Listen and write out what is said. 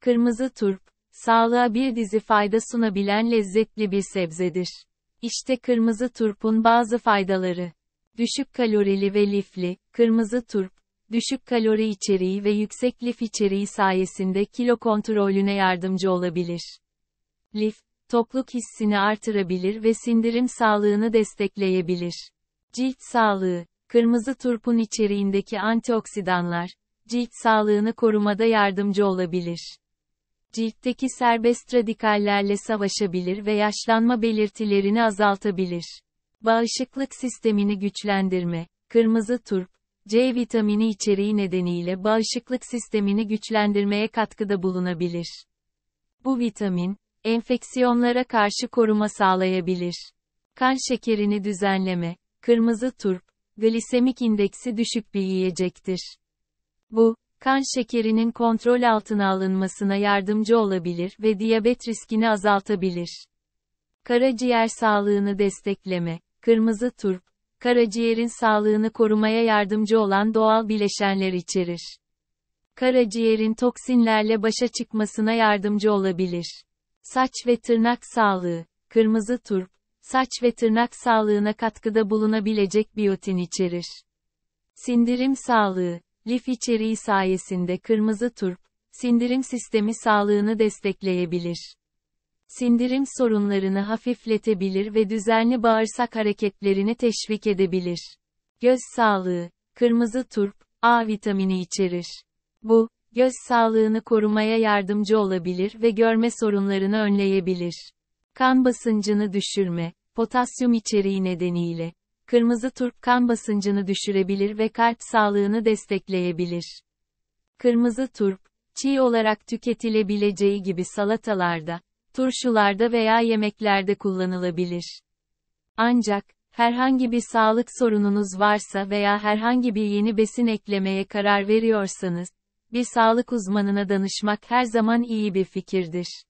Kırmızı turp, sağlığa bir dizi fayda sunabilen lezzetli bir sebzedir. İşte kırmızı turpun bazı faydaları. Düşük kalorili ve lifli, kırmızı turp, düşük kalori içeriği ve yüksek lif içeriği sayesinde kilo kontrolüne yardımcı olabilir. Lif, tokluk hissini artırabilir ve sindirim sağlığını destekleyebilir. Cilt sağlığı, kırmızı turpun içeriğindeki antioksidanlar, cilt sağlığını korumada yardımcı olabilir ciltteki serbest radikallerle savaşabilir ve yaşlanma belirtilerini azaltabilir. Bağışıklık sistemini güçlendirme, kırmızı turp, C vitamini içeriği nedeniyle bağışıklık sistemini güçlendirmeye katkıda bulunabilir. Bu vitamin, enfeksiyonlara karşı koruma sağlayabilir. Kan şekerini düzenleme, kırmızı turp, glisemik indeksi düşük bir yiyecektir. Bu, kan şekerinin kontrol altına alınmasına yardımcı olabilir ve diyabet riskini azaltabilir. Karaciğer sağlığını destekleme, kırmızı turp, karaciğerin sağlığını korumaya yardımcı olan doğal bileşenler içerir. Karaciğerin toksinlerle başa çıkmasına yardımcı olabilir. Saç ve tırnak sağlığı, kırmızı turp, saç ve tırnak sağlığına katkıda bulunabilecek biyotin içerir. Sindirim sağlığı, Lif içeriği sayesinde kırmızı turp, sindirim sistemi sağlığını destekleyebilir. Sindirim sorunlarını hafifletebilir ve düzenli bağırsak hareketlerini teşvik edebilir. Göz sağlığı, kırmızı turp, A vitamini içerir. Bu, göz sağlığını korumaya yardımcı olabilir ve görme sorunlarını önleyebilir. Kan basıncını düşürme, potasyum içeriği nedeniyle, Kırmızı turp kan basıncını düşürebilir ve kalp sağlığını destekleyebilir. Kırmızı turp, çiğ olarak tüketilebileceği gibi salatalarda, turşularda veya yemeklerde kullanılabilir. Ancak, herhangi bir sağlık sorununuz varsa veya herhangi bir yeni besin eklemeye karar veriyorsanız, bir sağlık uzmanına danışmak her zaman iyi bir fikirdir.